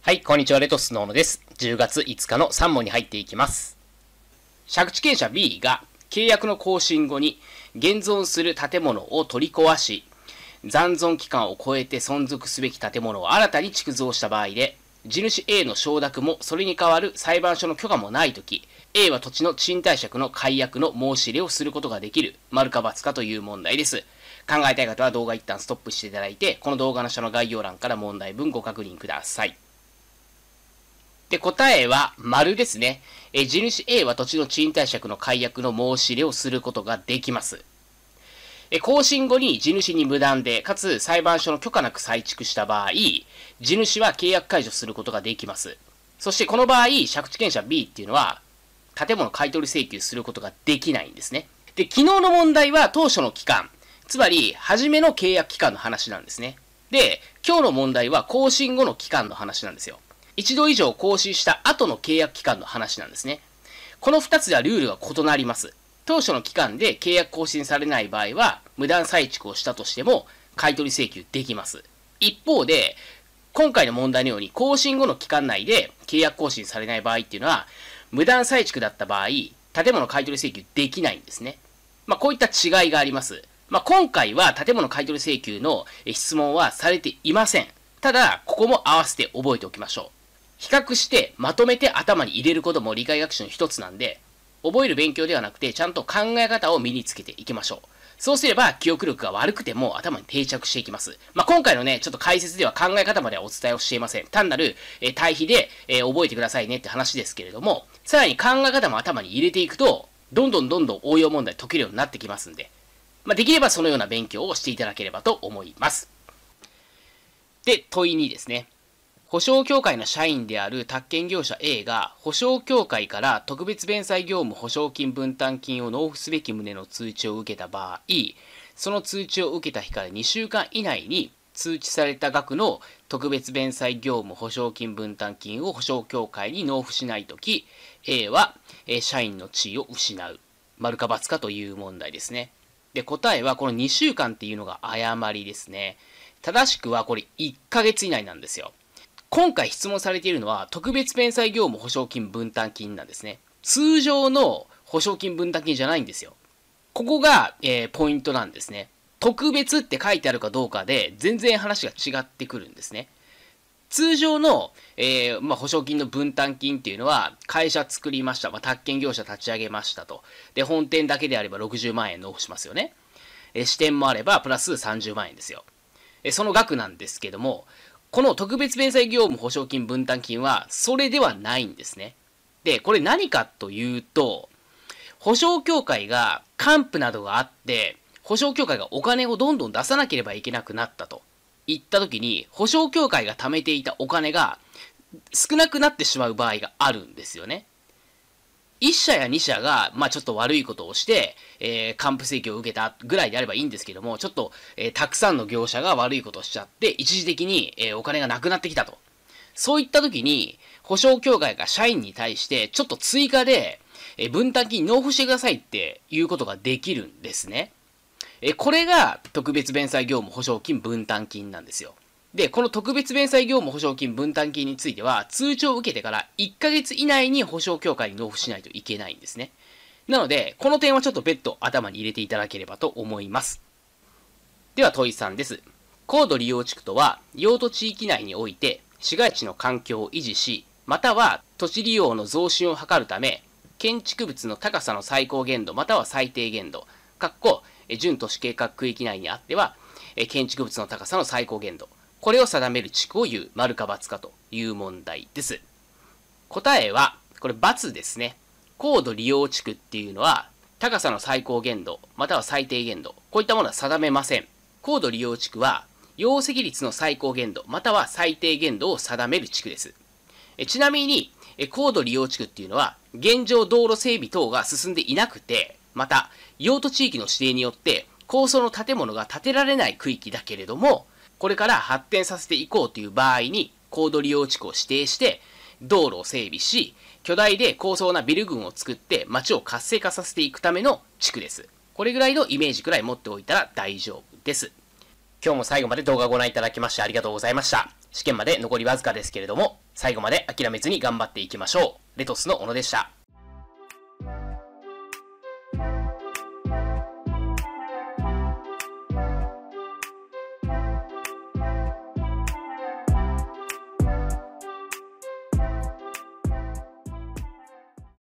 はい、こんにちは、レトスの小野です。10月5日の3問に入っていきます。借地権者 B が契約の更新後に現存する建物を取り壊し、残存期間を超えて存続すべき建物を新たに築造した場合で、地主 A の承諾もそれに代わる裁判所の許可もないとき、A は土地の賃貸借の解約の申し入れをすることができる、丸か×かという問題です。考えたい方は動画一旦ストップしていただいて、この動画の下の概要欄から問題文ご確認ください。で、答えは、丸ですね。え、地主 A は土地の賃貸借の解約の申し入れをすることができます。え更新後に地主に無断で、かつ裁判所の許可なく再築した場合、地主は契約解除することができます。そしてこの場合、借地権者 B っていうのは、建物買取請求することができないんですね。で、昨日の問題は当初の期間、つまり、初めの契約期間の話なんですね。で、今日の問題は更新後の期間の話なんですよ。一度以上更新した後の契約期間の話なんですね。この2つではルールが異なります。当初の期間で契約更新されない場合は、無断再築をしたとしても、買取請求できます。一方で、今回の問題のように、更新後の期間内で契約更新されない場合っていうのは、無断再築だった場合、建物買取請求できないんですね。まあ、こういった違いがあります。まあ、今回は建物買取請求の質問はされていません。ただ、ここも合わせて覚えておきましょう。比較してまとめて頭に入れることも理解学習の一つなんで、覚える勉強ではなくて、ちゃんと考え方を身につけていきましょう。そうすれば記憶力が悪くても頭に定着していきます。まあ、今回のね、ちょっと解説では考え方まではお伝えをしていません。単なる、えー、対比で、えー、覚えてくださいねって話ですけれども、さらに考え方も頭に入れていくと、どんどんどんどん応用問題解けるようになってきますんで、まあ、できればそのような勉強をしていただければと思います。で、問い2ですね。保証協会の社員である宅建業者 A が保証協会から特別弁済業務保証金分担金を納付すべき旨の通知を受けた場合、その通知を受けた日から2週間以内に通知された額の特別弁済業務保証金分担金を保証協会に納付しないとき、A は社員の地位を失う。丸か×かという問題ですね。で、答えはこの2週間っていうのが誤りですね。正しくはこれ1ヶ月以内なんですよ。今回質問されているのは、特別弁済業務保証金分担金なんですね。通常の保証金分担金じゃないんですよ。ここが、えー、ポイントなんですね。特別って書いてあるかどうかで、全然話が違ってくるんですね。通常の、えー、まあ、保証金の分担金っていうのは、会社作りました。まあ、宅建業者立ち上げましたと。で、本店だけであれば60万円納付しますよね。支店もあれば、プラス30万円ですよ。その額なんですけども、この特別弁済業務保証金分担金は、それではないんですね。で、これ何かというと、保証協会が還付などがあって、保証協会がお金をどんどん出さなければいけなくなったと言った時に、保証協会が貯めていたお金が少なくなってしまう場合があるんですよね。1社や2社が、まあ、ちょっと悪いことをして、えー、還付請求を受けたぐらいであればいいんですけども、ちょっと、えー、たくさんの業者が悪いことをしちゃって、一時的に、えー、お金がなくなってきたと。そういった時に、保証協会が社員に対して、ちょっと追加で、え分担金納付してくださいっていうことができるんですね。えこれが特別弁済業務保証金分担金なんですよ。で、この特別弁済業務保証金分担金については、通帳を受けてから1ヶ月以内に保証協会に納付しないといけないんですね。なので、この点はちょっと別途頭に入れていただければと思います。では、問いさんです。高度利用地区とは、用途地域内において、市街地の環境を維持し、または土地利用の増進を図るため、建築物の高さの最高限度または最低限度、かっこ、準都市計画区域内にあっては、建築物の高さの最高限度、これを定める地区を言う、丸か×かという問題です。答えは、これ×ですね。高度利用地区っていうのは、高さの最高限度、または最低限度、こういったものは定めません。高度利用地区は、容積率の最高限度、または最低限度を定める地区です。えちなみに、高度利用地区っていうのは、現状道路整備等が進んでいなくて、また、用途地域の指定によって、高層の建物が建てられない区域だけれども、これから発展させていこうという場合に、高度利用地区を指定して、道路を整備し、巨大で高層なビル群を作って街を活性化させていくための地区です。これぐらいのイメージくらい持っておいたら大丈夫です。今日も最後まで動画をご覧いただきましてありがとうございました。試験まで残りわずかですけれども、最後まで諦めずに頑張っていきましょう。レトスの小野でした。